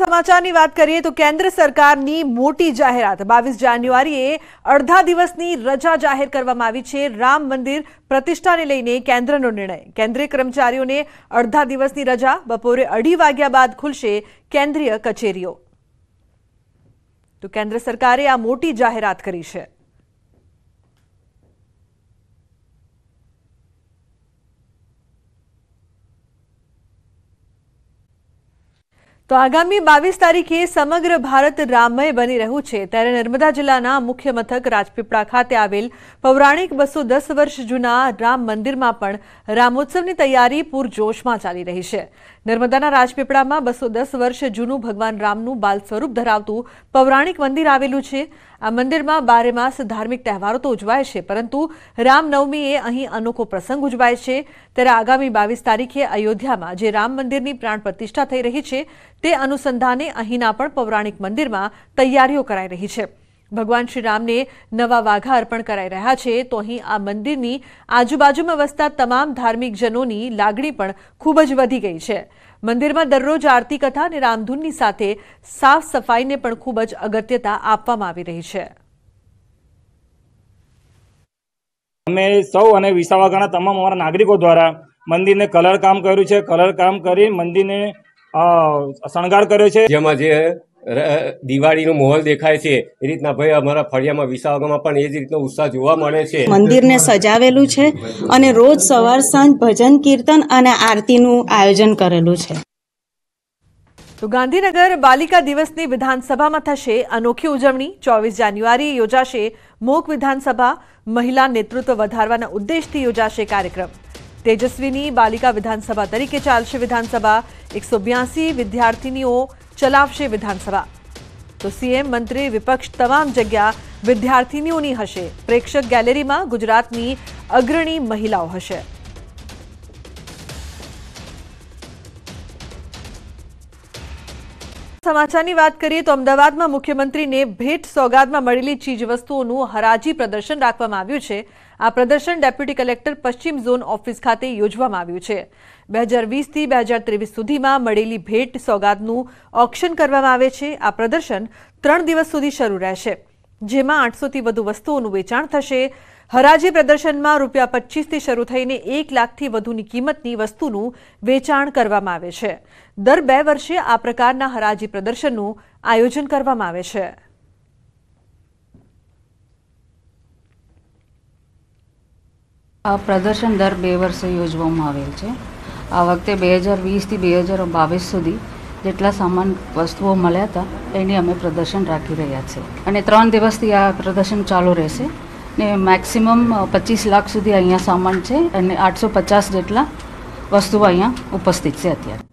સમાચારની વાત કરીએ તો કેન્દ્ર સરકારની મોટી જાહેરાત બાવીસ જાન્યુઆરીએ અડધા દિવસની રજા જાહેર કરવામાં આવી છે રામ મંદિર પ્રતિષ્ઠાને લઈને કેન્દ્રનો નિર્ણય કેન્દ્રીય કર્મચારીઓને અડધા દિવસની રજા બપોરે અઢી વાગ્યા બાદ ખુલશે કેન્દ્રીય કચેરીઓ તો કેન્દ્ર સરકારે આ મોટી જાહેરાત કરી છે તો આગામી બાવીસ તારીખે સમગ્ર ભારત રામમય બની રહ્યું છે ત્યારે નર્મદા જિલ્લાના મુખ્ય મથક રાજપીપળા ખાતે આવેલ પૌરાણિક બસો દસ વર્ષ જૂના રામ મંદિરમાં પણ રામોત્સવની તૈયારી પૂરજોશમાં ચાલી રહી છે નર્મદાના રાજપીપળામાં બસો દસ વર્ષ જૂનું ભગવાન રામનું બાલ સ્વરૂપ ધરાવતું પૌરાણિક મંદિર આવેલું છે આ મંદિરમાં બારે માસ ધાર્મિક તહેવારો તો ઉજવાય છે પરંતુ રામનવમીએ અહીં અનોખો પ્રસંગ ઉજવાય છે ત્યારે આગામી બાવીસ તારીખે અયોધ્યામાં જે રામ મંદિરની પ્રાણ પ્રતિષ્ઠા થઈ રહી છે તે અનુસંધાને અહીંના પણ પૌરાણિક મંદિરમાં તૈયારીઓ કરાઈ રહી છે ભગવાન શ્રી રામને નવા વાઘા અર્પણ કરાઈ રહ્યા છે તો અહીં આ મંદિરની આજુબાજુમાં વસતા તમામ ધાર્મિક જનોની લાગણી પણ ખૂબ જ વધી ગઈ છે મંદિરમાં દરરોજ આરતી કથા અને રામધૂનની સાથે સાફ સફાઈને પણ ખૂબ જ અગત્યતા આપવામાં આવી રહી છે અમે સૌ અને વિસાવાગાના તમામ અમારા નાગરિકો દ્વારા મંદિરને કલર કામ કર્યું છે કલર કામ કરી મંદિરને શણગાર કર્યો છે જેમાં જે દિવાળીનો માહોલ દેખાય છે એ રીતના ભાઈ અમારા ફળિયામાં વિસાવગામાં પણ એ જ રીતનો ઉત્સાહ જોવા મળે છે મંદિરને સજાવેલું છે અને રોજ સવાર સાંજ ભજન કીર્તન અને આરતીનું આયોજન કરેલું છે તો ગાંધીનગર બાલિકા દિવસની વિધાનસભામાં થશે અનોખી ઉજવણી ચોવીસ જાન્યુઆરીએ યોજાશે મોક વિધાનસભા મહિલા નેતૃત્વ વધારવાના ઉદ્દેશથી યોજાશે કાર્યક્રમ તેજસ્વીની બાલિકા વિધાનસભા તરીકે ચાલશે વિધાનસભા એકસો બ્યાસી વિદ્યાર્થીનીઓ ચલાવશે વિધાનસભા તો સીએમ મંત્રી વિપક્ષ તમામ જગ્યા વિદ્યાર્થીનીઓની હશે પ્રેક્ષક ગેલેરીમાં ગુજરાતની અગ્રણી મહિલાઓ હશે સમાચારની વાત કરીએ તો અમદાવાદમાં મુખ્યમંત્રીને ભેટ સોગાદમાં મળેલી ચીજવસ્તુઓનું હરાજી પ્રદર્શન રાખવામાં આવ્યું છે આ પ્રદર્શન ડેપ્યુટી કલેક્ટર પશ્ચિમ ઝોન ઓફિસ ખાતે યોજવામાં આવ્યું છે બે હજાર વીસથી બે હજાર ત્રેવીસ સુધીમાં મળેલી ભેટ સોગાદનું ઓક્શન કરવામાં આવે છે આ પ્રદર્શન ત્રણ દિવસ સુધી શરૂ રહેશે જેમાં આઠસોથી વધુ વસ્તુઓનું વેચાણ થશે હરાજી પ્રદર્શનમાં રૂપિયા પચીસથી શરૂ થઈને એક લાખથી વધુની કિંમતની વસ્તુનું વેચાણ કરવામાં આવે છે દર બે વર્ષે આ પ્રકારના હરાજી પ્રદર્શનનું આયોજન કરવામાં આવે છે આ પ્રદર્શન દર બે વર્ષે યોજવામાં આવેલ છે આ વખતે બે હજાર વીસથી બે હજાર બાવીસ સુધી જેટલા સામાન વસ્તુઓ મળ્યા હતા એની અમે પ્રદર્શન રાખી રહ્યા છીએ અને ત્રણ દિવસથી આ પ્રદર્શન ચાલુ રહેશે ને મેક્સિમમ પચીસ લાખ સુધી અહીંયા સામાન છે અને આઠસો પચાસ જેટલા વસ્તુઓ અહીંયા ઉપસ્થિત છે અત્યારે